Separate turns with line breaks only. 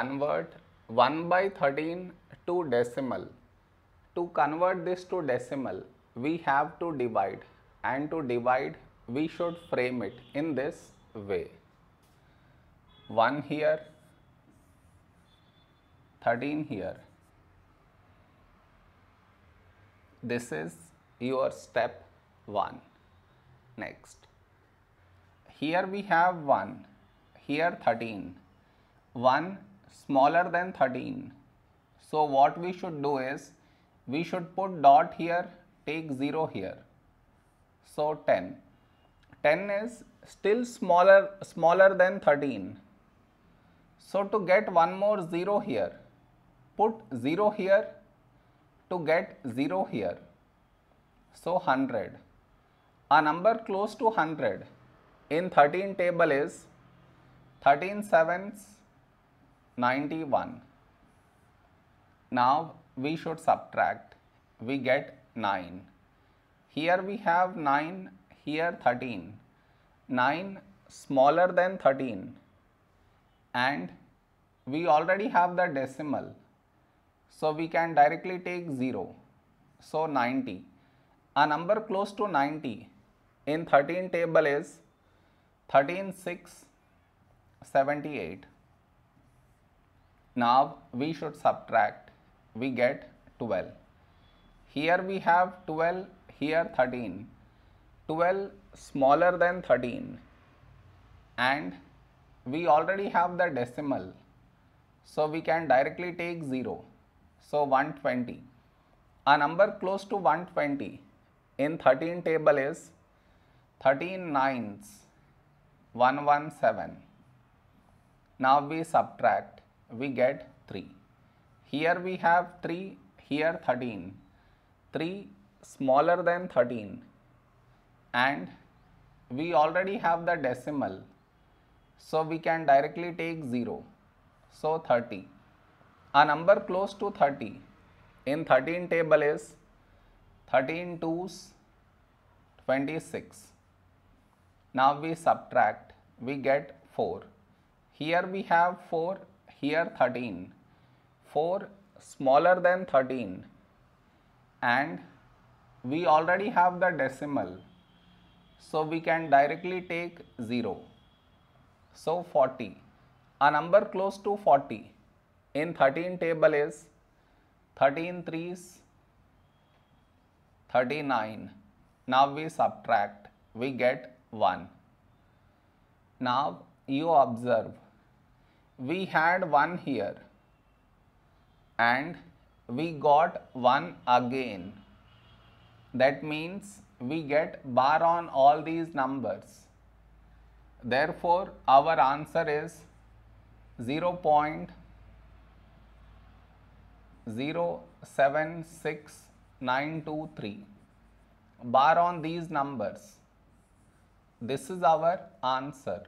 convert 1 by 13 to decimal. To convert this to decimal, we have to divide and to divide we should frame it in this way. 1 here, 13 here. This is your step 1. Next. Here we have 1, here 13. 1 smaller than 13. So what we should do is we should put dot here take 0 here. So 10. 10 is still smaller smaller than 13. So to get one more 0 here put 0 here to get 0 here. So 100. A number close to 100 in 13 table is 13 sevens 91. Now we should subtract. We get 9. Here we have 9, here 13. 9 smaller than 13 and we already have the decimal. So we can directly take 0. So 90. A number close to 90 in 13 table is 13 6 78. Now we should subtract, we get 12. Here we have 12, here 13. 12 smaller than 13 and we already have the decimal. So we can directly take 0. So 120. A number close to 120 in 13 table is 13 nines 117. Now we subtract we get 3. Here we have 3, here 13. 3 smaller than 13 and we already have the decimal. So, we can directly take 0. So, 30. A number close to 30 in 13 table is 13 twos 26. Now, we subtract, we get 4. Here we have 4 here 13 4 smaller than 13 and we already have the decimal so we can directly take 0 so 40 a number close to 40 in 13 table is 13 threes 39 now we subtract we get 1 now you observe we had one here and we got one again. That means we get bar on all these numbers. Therefore, our answer is 0 0.076923 bar on these numbers. This is our answer.